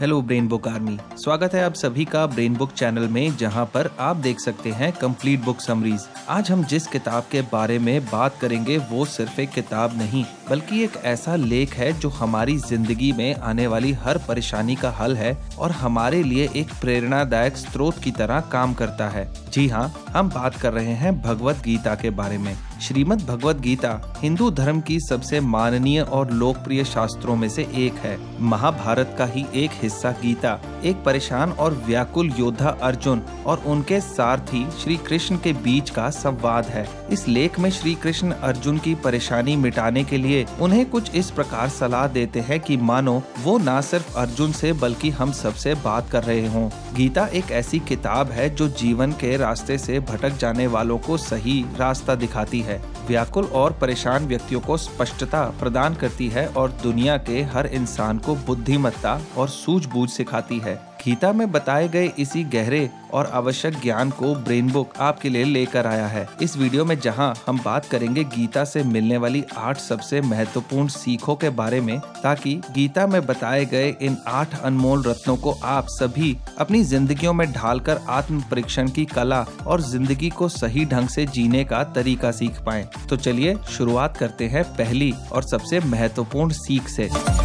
Hello brain book army स्वागत है आप सभी का ब्रेन बुक चैनल में जहां पर आप देख सकते हैं कंप्लीट बुक समरीज आज हम जिस किताब के बारे में बात करेंगे वो सिर्फ एक किताब नहीं बल्कि एक ऐसा लेख है जो हमारी जिंदगी में आने वाली हर परेशानी का हल है और हमारे लिए एक प्रेरणादायक स्रोत की तरह काम करता है जी हाँ हम बात कर रहे हैं भगवत गीता के बारे में श्रीमद् भगवद गीता हिंदू धर्म की सबसे माननीय और लोकप्रिय शास्त्रों में से एक है महाभारत का ही एक हिस्सा गीता एक परेशान और व्याकुल योद्धा अर्जुन और उनके सारथी श्री कृष्ण के बीच का संवाद है इस लेख में श्री कृष्ण अर्जुन की परेशानी मिटाने के लिए उन्हें कुछ इस प्रकार सलाह देते हैं कि मानो वो न सिर्फ अर्जुन से बल्कि हम सब से बात कर रहे हों गीता एक ऐसी किताब है जो जीवन के रास्ते से भटक जाने वालों को सही रास्ता दिखाती है व्याकुल और परेशान व्यक्तियों को स्पष्टता प्रदान करती है और दुनिया के हर इंसान को बुद्धिमत्ता और सूझबूझ सिखाती है गीता में बताए गए इसी गहरे और आवश्यक ज्ञान को ब्रेन बुक आपके लिए लेकर आया है इस वीडियो में जहां हम बात करेंगे गीता से मिलने वाली आठ सबसे महत्वपूर्ण सीखों के बारे में ताकि गीता में बताए गए इन आठ अनमोल रत्नों को आप सभी अपनी जिंदगी में ढालकर आत्म परीक्षण की कला और जिंदगी को सही ढंग से जीने का तरीका सीख पाए तो चलिए शुरुआत करते हैं पहली और सबसे महत्वपूर्ण सीख ऐसी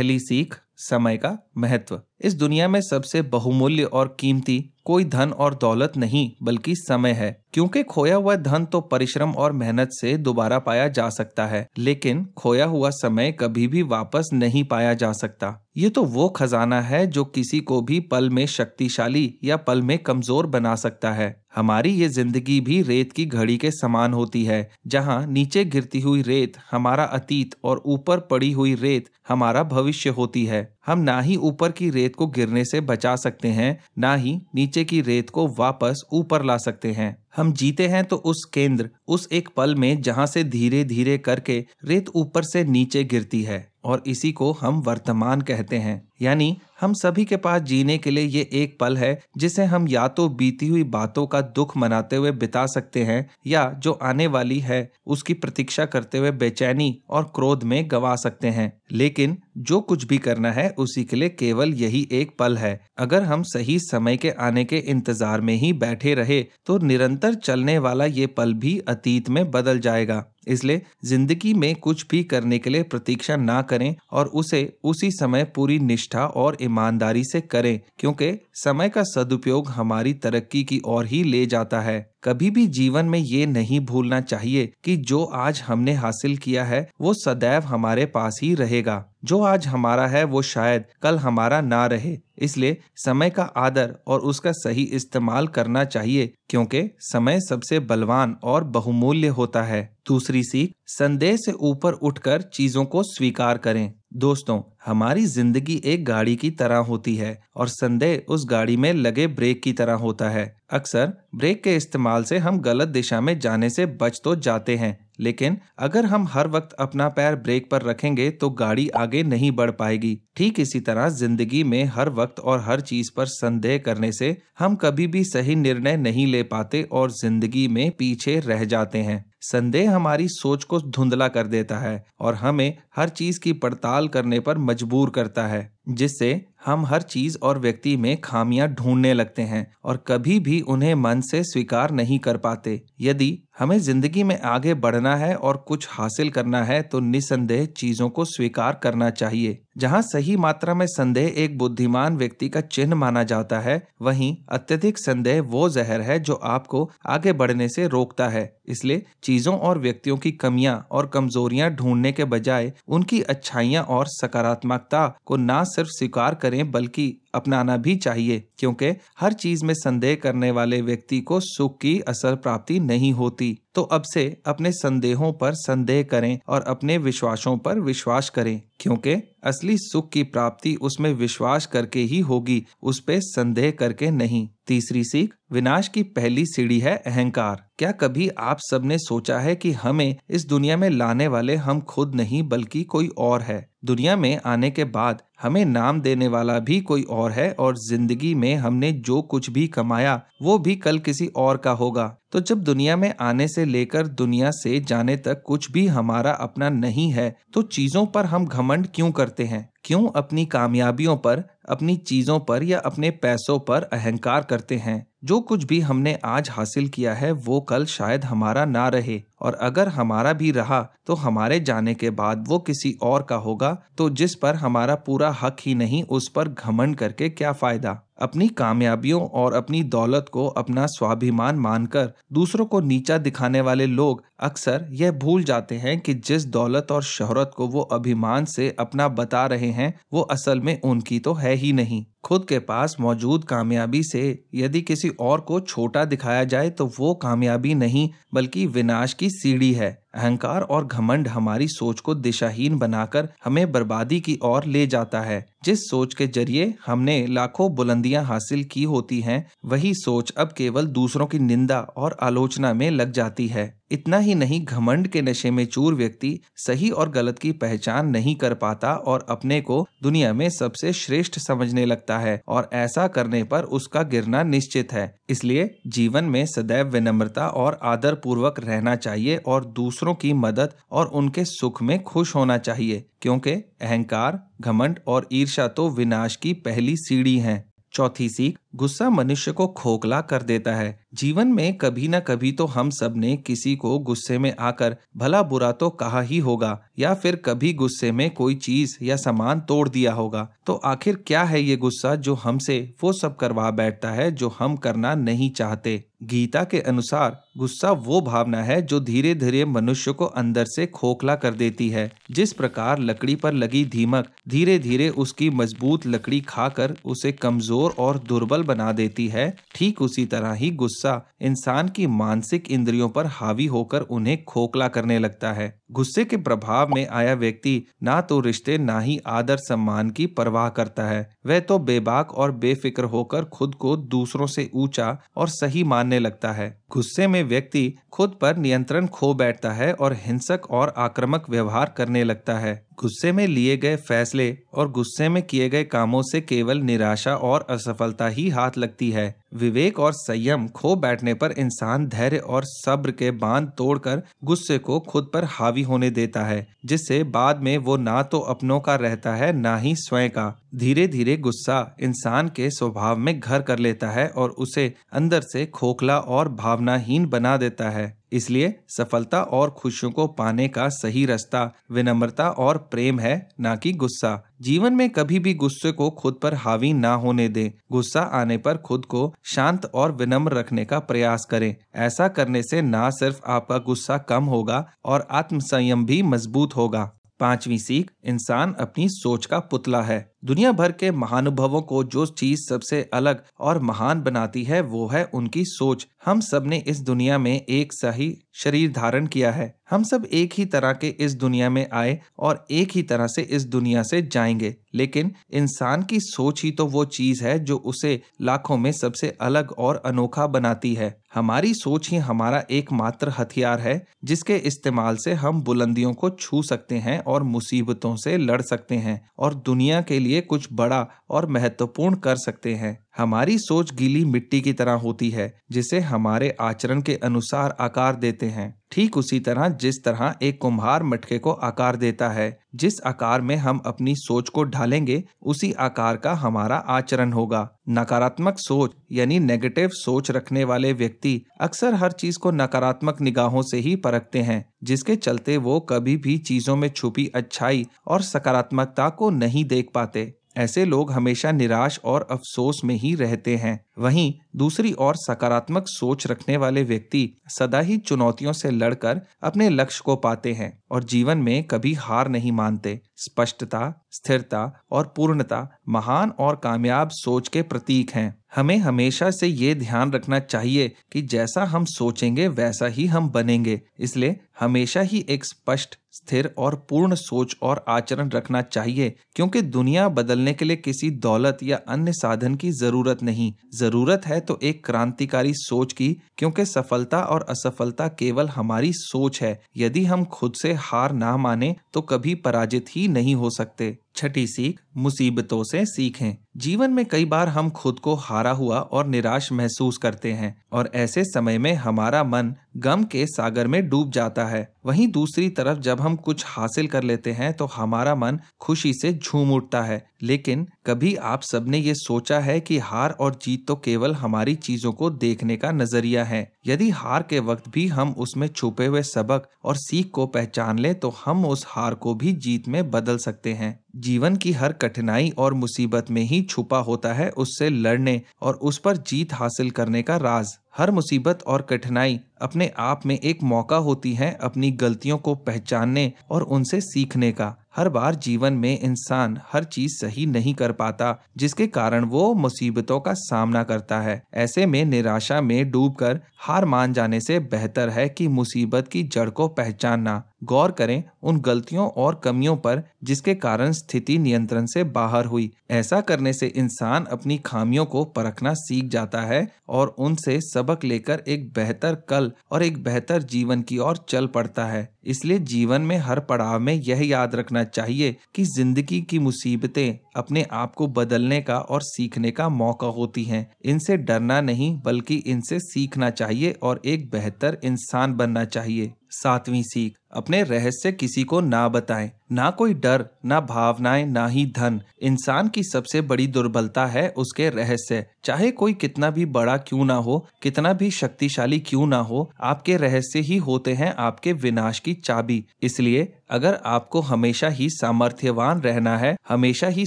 पहली सीख समय का महत्व इस दुनिया में सबसे बहुमूल्य और कीमती कोई धन और दौलत नहीं बल्कि समय है क्योंकि खोया हुआ धन तो परिश्रम और मेहनत से दोबारा पाया जा सकता है लेकिन खोया हुआ समय कभी भी वापस नहीं पाया जा सकता ये तो वो खजाना है जो किसी को भी पल में शक्तिशाली या पल में कमजोर बना सकता है हमारी ये जिंदगी भी रेत की घड़ी के समान होती है जहाँ नीचे गिरती हुई रेत हमारा अतीत और ऊपर पड़ी हुई रेत हमारा भविष्य होती है हम ना ही ऊपर की रेत को गिरने से बचा सकते हैं ना ही नीचे की रेत को वापस ऊपर ला सकते हैं हम जीते हैं तो उस केंद्र उस एक पल में जहाँ से धीरे धीरे करके रेत ऊपर से नीचे गिरती है और इसी को हम वर्तमान कहते हैं यानी हम सभी के पास जीने के लिए ये एक पल है जिसे हम या तो बीती हुई बातों का दुख मनाते हुए बिता सकते हैं या जो आने वाली है उसकी प्रतीक्षा करते हुए बेचैनी और क्रोध में गवा सकते हैं लेकिन जो कुछ भी करना है उसी के लिए केवल यही एक पल है अगर हम सही समय के आने के इंतजार में ही बैठे रहे तो निरंतर चलने वाला ये पल भी अतीत में बदल जाएगा इसलिए जिंदगी में कुछ भी करने के लिए प्रतीक्षा ना करें और उसे उसी समय पूरी निष्ठा और ईमानदारी से करें क्योंकि समय का सदुपयोग हमारी तरक्की की ओर ही ले जाता है कभी भी जीवन में ये नहीं भूलना चाहिए कि जो आज हमने हासिल किया है वो सदैव हमारे पास ही रहेगा जो आज हमारा है वो शायद कल हमारा ना रहे इसलिए समय का आदर और उसका सही इस्तेमाल करना चाहिए क्योंकि समय सबसे बलवान और बहुमूल्य होता है दूसरी सीख संदेह से ऊपर उठकर चीजों को स्वीकार करें दोस्तों हमारी जिंदगी एक गाड़ी की तरह होती है और संदेह उस गाड़ी में लगे ब्रेक की तरह होता है अक्सर ब्रेक के इस्तेमाल से हम गलत दिशा में जाने से बच तो जाते हैं लेकिन अगर हम हर वक्त अपना पैर ब्रेक पर रखेंगे तो गाड़ी आगे नहीं बढ़ पाएगी ठीक इसी तरह जिंदगी में हर वक्त और हर चीज पर संदेह करने से हम कभी भी सही निर्णय नहीं ले पाते और जिंदगी में पीछे रह जाते हैं संदेह हमारी सोच को धुंधला कर देता है और हमें हर चीज की पड़ताल करने पर मजबूर करता है जिससे हम हर चीज और व्यक्ति में खामियां ढूंढने लगते हैं और कभी भी उन्हें मन से स्वीकार नहीं कर पाते यदि हमें जिंदगी में आगे बढ़ना है और कुछ हासिल करना है तो निसंदेह चीजों को स्वीकार करना चाहिए जहाँ सही मात्रा में संदेह एक बुद्धिमान व्यक्ति का चिन्ह माना जाता है वहीं अत्यधिक संदेह वो जहर है जो आपको आगे बढ़ने से रोकता है इसलिए चीजों और व्यक्तियों की कमियां और कमजोरियां ढूंढने के बजाय उनकी अच्छाइयां और सकारात्मकता को ना सिर्फ स्वीकार करें बल्कि अपनाना भी चाहिए क्योंकि हर चीज में संदेह करने वाले व्यक्ति को सुख की असल प्राप्ति नहीं होती तो अब से अपने संदेहों पर संदेह करें और अपने विश्वासों पर विश्वास करें क्योंकि असली सुख की प्राप्ति उसमें विश्वास करके ही होगी उस पर संदेह करके नहीं तीसरी सीख विनाश की पहली सीढ़ी है अहंकार क्या कभी आप सबने सोचा है कि हमें इस दुनिया में लाने वाले हम खुद नहीं बल्कि कोई और है दुनिया में आने के बाद हमें नाम देने वाला भी कोई और है और जिंदगी में हमने जो कुछ भी कमाया वो भी कल किसी और का होगा तो जब दुनिया में आने से लेकर दुनिया से जाने तक कुछ भी हमारा अपना नहीं है तो चीजों पर हम घमंड क्यों करते हैं क्यों अपनी कामयाबियों पर अपनी चीजों पर या अपने पैसों पर अहंकार करते हैं जो कुछ भी हमने आज हासिल किया है वो कल शायद हमारा ना रहे और अगर हमारा भी रहा तो हमारे जाने के बाद वो किसी और का होगा तो जिस पर हमारा पूरा हक ही नहीं उस पर घमंड करके क्या फ़ायदा अपनी कामयाबियों और अपनी दौलत को अपना स्वाभिमान मानकर दूसरों को नीचा दिखाने वाले लोग अक्सर यह भूल जाते हैं कि जिस दौलत और शोहरत को वो अभिमान से अपना बता रहे हैं वो असल में उनकी तो है ही नहीं खुद के पास मौजूद कामयाबी से यदि किसी और को छोटा दिखाया जाए तो वो कामयाबी नहीं बल्कि विनाश की सीढ़ी है अहंकार और घमंड हमारी सोच को दिशाहीन बनाकर हमें बर्बादी की ओर ले जाता है जिस सोच के जरिए हमने लाखों बुलंदियां हासिल की होती हैं वही सोच अब केवल दूसरों की निंदा और आलोचना में लग जाती है इतना ही नहीं घमंड के नशे में चूर व्यक्ति सही और गलत की पहचान नहीं कर पाता और अपने को दुनिया में सबसे श्रेष्ठ समझने लगता है और ऐसा करने पर उसका गिरना निश्चित है इसलिए जीवन में सदैव विनम्रता और आदर पूर्वक रहना चाहिए और दूसरों की मदद और उनके सुख में खुश होना चाहिए क्योंकि अहंकार घमंड और ईर्षा तो विनाश की पहली सीढ़ी है चौथी सीख गुस्सा मनुष्य को खोखला कर देता है जीवन में कभी ना कभी तो हम सब ने किसी को गुस्से में आकर भला बुरा तो कहा ही होगा या फिर कभी गुस्से में कोई चीज या सामान तोड़ दिया होगा तो आखिर क्या है ये गुस्सा जो हमसे वो सब करवा बैठता है जो हम करना नहीं चाहते गीता के अनुसार गुस्सा वो भावना है जो धीरे धीरे मनुष्य को अंदर से खोखला कर देती है जिस प्रकार लकड़ी पर लगी धीमक धीरे धीरे उसकी मजबूत लकड़ी खाकर उसे कमजोर और दुर्बल बना देती है ठीक उसी तरह ही गुस्सा गुस्सा इंसान की मानसिक इंद्रियों पर हावी होकर उन्हें खोखला करने लगता है गुस्से के प्रभाव में आया व्यक्ति ना तो रिश्ते ना ही आदर सम्मान की परवाह करता है वह तो बेबाक और बेफिक्र होकर खुद को दूसरों से ऊंचा और सही मानने लगता है गुस्से में व्यक्ति खुद पर नियंत्रण खो बैठता है और हिंसक और आक्रामक व्यवहार करने लगता है गुस्से में लिए गए फैसले और गुस्से में किए गए कामों से केवल निराशा और असफलता ही हाथ लगती है विवेक और संयम खो बैठने पर इंसान धैर्य और सब्र के बांध तोड़कर गुस्से को खुद पर हावी हावी होने देता है जिससे बाद में वो ना तो अपनों का रहता है ना ही स्वयं का धीरे धीरे गुस्सा इंसान के स्वभाव में घर कर लेता है और उसे अंदर से खोखला और भावनाहीन बना देता है इसलिए सफलता और खुशियों को पाने का सही रास्ता विनम्रता और प्रेम है न कि गुस्सा जीवन में कभी भी गुस्से को खुद पर हावी ना होने दें। गुस्सा आने पर खुद को शांत और विनम्र रखने का प्रयास करें ऐसा करने से ना सिर्फ आपका गुस्सा कम होगा और आत्मसंयम भी मजबूत होगा पांचवी सीख इंसान अपनी सोच का पुतला है दुनिया भर के महानुभवों को जो चीज सबसे अलग और महान बनाती है वो है उनकी सोच हम सब ने इस दुनिया में एक सही शरीर धारण किया है हम सब एक ही तरह के इस दुनिया में आए और एक ही तरह से इस दुनिया से जाएंगे लेकिन इंसान की सोच ही तो वो चीज है जो उसे लाखों में सबसे अलग और अनोखा बनाती है हमारी सोच ही हमारा एकमात्र हथियार है जिसके इस्तेमाल से हम बुलंदियों को छू सकते हैं और मुसीबतों से लड़ सकते हैं और दुनिया के लिए लिए कुछ बड़ा और महत्वपूर्ण कर सकते हैं हमारी सोच गीली मिट्टी की तरह होती है जिसे हमारे आचरण के अनुसार आकार देते हैं ठीक उसी तरह जिस तरह एक कुम्हार मटके को आकार देता है जिस आकार में हम अपनी सोच को ढालेंगे उसी आकार का हमारा आचरण होगा नकारात्मक सोच यानी नेगेटिव सोच रखने वाले व्यक्ति अक्सर हर चीज को नकारात्मक निगाहों से ही परखते हैं जिसके चलते वो कभी भी चीजों में छुपी अच्छाई और सकारात्मकता को नहीं देख पाते ऐसे लोग हमेशा निराश और अफसोस में ही रहते हैं वहीं दूसरी ओर सकारात्मक सोच रखने वाले व्यक्ति सदा ही चुनौतियों से लड़कर अपने लक्ष्य को पाते हैं और जीवन में कभी हार नहीं मानते स्पष्टता स्थिरता और पूर्णता महान और कामयाब सोच के प्रतीक हैं हमें हमेशा से ये ध्यान रखना चाहिए कि जैसा हम सोचेंगे वैसा ही हम बनेंगे इसलिए हमेशा ही एक स्पष्ट स्थिर और पूर्ण सोच और आचरण रखना चाहिए क्योंकि दुनिया बदलने के लिए किसी दौलत या अन्य साधन की जरूरत नहीं जरूरत है तो एक क्रांतिकारी सोच की क्योंकि सफलता और असफलता केवल हमारी सोच है यदि हम खुद से हार ना माने तो कभी पराजित ही नहीं हो सकते छठी सीख मुसीबतों से सीखें जीवन में कई बार हम खुद को हारा हुआ और निराश महसूस करते हैं और ऐसे समय में हमारा मन गम के सागर में डूब जाता है वहीं दूसरी तरफ जब हम कुछ हासिल कर लेते हैं तो हमारा मन खुशी से झूम उठता है लेकिन कभी आप सबने ये सोचा है कि हार और जीत तो केवल हमारी चीजों को देखने का नजरिया है यदि हार के वक्त भी हम उसमें छुपे हुए सबक और सीख को पहचान लें तो हम उस हार को भी जीत में बदल सकते हैं जीवन की हर कठिनाई और मुसीबत में ही छुपा होता है उससे लड़ने और उस पर जीत हासिल करने का राज हर मुसीबत और कठिनाई अपने आप में एक मौका होती है अपनी गलतियों को पहचानने और उनसे सीखने का हर बार जीवन में इंसान हर चीज सही नहीं कर पाता जिसके कारण वो मुसीबतों का सामना करता है ऐसे में निराशा में डूबकर हार मान जाने से बेहतर है कि मुसीबत की जड़ को पहचानना गौर करें उन गलतियों और कमियों पर जिसके कारण स्थिति नियंत्रण से बाहर हुई ऐसा करने से इंसान अपनी खामियों को परखना सीख जाता है और उनसे सबक लेकर एक बेहतर कल और एक बेहतर जीवन की ओर चल पड़ता है इसलिए जीवन में हर पड़ाव में यह याद रखना चाहिए कि जिंदगी की मुसीबतें अपने आप को बदलने का और सीखने का मौका होती हैं इनसे डरना नहीं बल्कि इनसे सीखना चाहिए और एक बेहतर इंसान बनना चाहिए सातवीं सीख अपने रहस्य किसी को ना बताएं ना कोई डर ना भावनाएं ना ही धन इंसान की सबसे बड़ी दुर्बलता है उसके रहस्य चाहे कोई कितना भी बड़ा क्यों ना हो कितना भी शक्तिशाली क्यों ना हो आपके रहस्य ही होते हैं आपके विनाश की चाबी इसलिए अगर आपको हमेशा ही सामर्थ्यवान रहना है हमेशा ही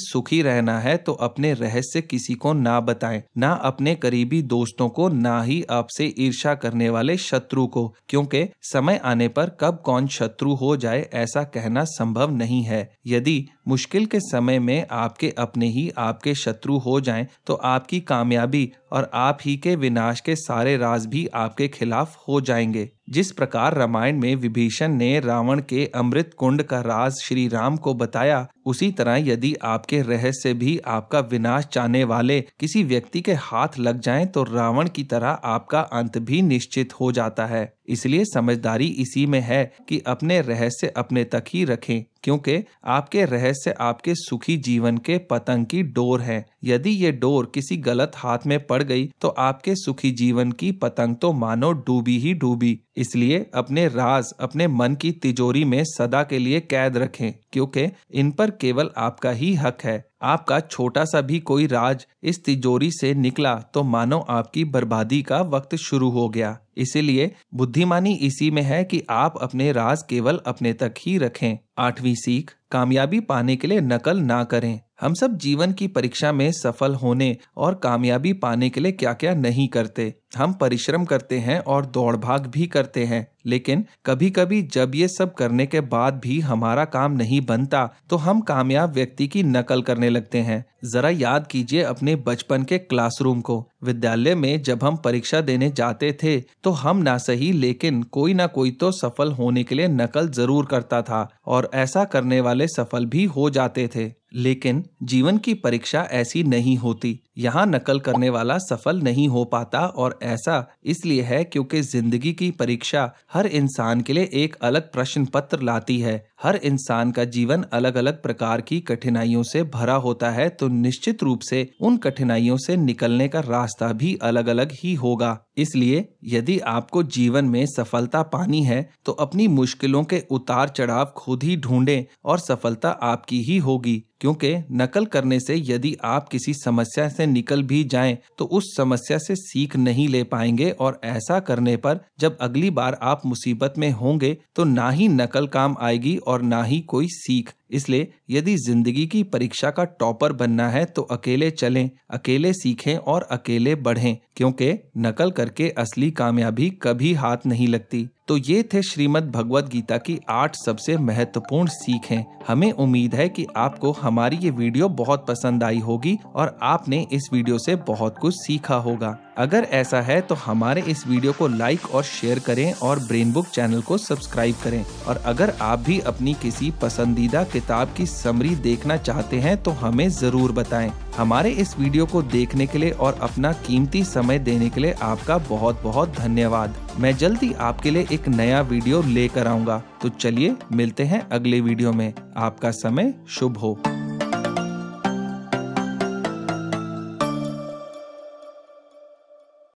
सुखी रहना है तो अपने रहस्य किसी को ना बताएं ना अपने करीबी दोस्तों को ना ही आपसे ईर्षा करने वाले शत्रु को क्योंकि समय आने पर कब कौन शत्रु हो जाए ऐसा कहना संभव नहीं है यदि मुश्किल के समय में आपके अपने ही आपके शत्रु हो जाएं तो आपकी कामयाबी और आप ही के विनाश के सारे राज भी आपके खिलाफ हो जाएंगे जिस प्रकार रामायण में विभीषण ने रावण के अमृत कुंड का राज श्री राम को बताया उसी तरह यदि आपके रहस्य भी आपका विनाश चाहने वाले किसी व्यक्ति के हाथ लग जाएं तो रावण की तरह आपका अंत भी निश्चित हो जाता है इसलिए समझदारी इसी में है कि अपने रहस्य अपने तक ही रखें क्योंकि आपके रहस्य आपके सुखी जीवन के पतंग की डोर है यदि ये डोर किसी गलत हाथ में पड़ गई तो आपके सुखी जीवन की पतंग तो मानो डूबी ही डूबी इसलिए अपने राज अपने मन की तिजोरी में सदा के लिए कैद रखें क्योंकि इन पर केवल आपका ही हक है आपका छोटा सा भी कोई राज इस तिजोरी से निकला तो मानो आपकी बर्बादी का वक्त शुरू हो गया इसीलिए बुद्धिमानी इसी में है कि आप अपने राज केवल अपने तक ही रखें आठवीं सीख कामयाबी पाने के लिए नकल ना करें हम सब जीवन की परीक्षा में सफल होने और कामयाबी पाने के लिए क्या क्या नहीं करते हम परिश्रम करते हैं और दौड़ भाग भी करते हैं लेकिन कभी कभी जब ये सब करने के बाद भी हमारा काम नहीं बनता तो हम कामयाब व्यक्ति की नकल करने लगते हैं जरा याद कीजिए अपने बचपन के क्लासरूम को विद्यालय में जब हम परीक्षा देने जाते थे तो हम ना सही लेकिन कोई ना कोई तो सफल होने के लिए नकल जरूर करता था और ऐसा करने वाले सफल भी हो जाते थे लेकिन जीवन की परीक्षा ऐसी नहीं होती यहाँ नकल करने वाला सफल नहीं हो पाता और ऐसा इसलिए है क्योंकि जिंदगी की परीक्षा हर इंसान के लिए एक अलग प्रश्न पत्र लाती है हर इंसान का जीवन अलग अलग प्रकार की कठिनाइयों से भरा होता है तो निश्चित रूप से उन कठिनाइयों से निकलने का रास्ता भी अलग अलग ही होगा इसलिए यदि आपको जीवन में सफलता पानी है तो अपनी मुश्किलों के उतार चढ़ाव खुद ही ढूंढें और सफलता आपकी ही होगी क्योंकि नकल करने से यदि आप किसी समस्या से निकल भी जाएं तो उस समस्या से सीख नहीं ले पाएंगे और ऐसा करने पर जब अगली बार आप मुसीबत में होंगे तो ना ही नकल काम आएगी और ना ही कोई सीख इसलिए यदि जिंदगी की परीक्षा का टॉपर बनना है तो अकेले चलें अकेले सीखें और अकेले बढ़ें क्योंकि नकल करके असली कामयाबी कभी हाथ नहीं लगती तो ये थे श्रीमद् भगवद गीता की आठ सबसे महत्वपूर्ण सीखें हमें उम्मीद है कि आपको हमारी ये वीडियो बहुत पसंद आई होगी और आपने इस वीडियो से बहुत कुछ सीखा होगा अगर ऐसा है तो हमारे इस वीडियो को लाइक और शेयर करें और ब्रेन बुक चैनल को सब्सक्राइब करें और अगर आप भी अपनी किसी पसंदीदा किताब की समरी देखना चाहते हैं तो हमें ज़रूर बताएं। हमारे इस वीडियो को देखने के लिए और अपना कीमती समय देने के लिए आपका बहुत बहुत धन्यवाद मैं जल्दी आपके लिए एक नया वीडियो लेकर आऊँगा तो चलिए मिलते हैं अगले वीडियो में आपका समय शुभ हो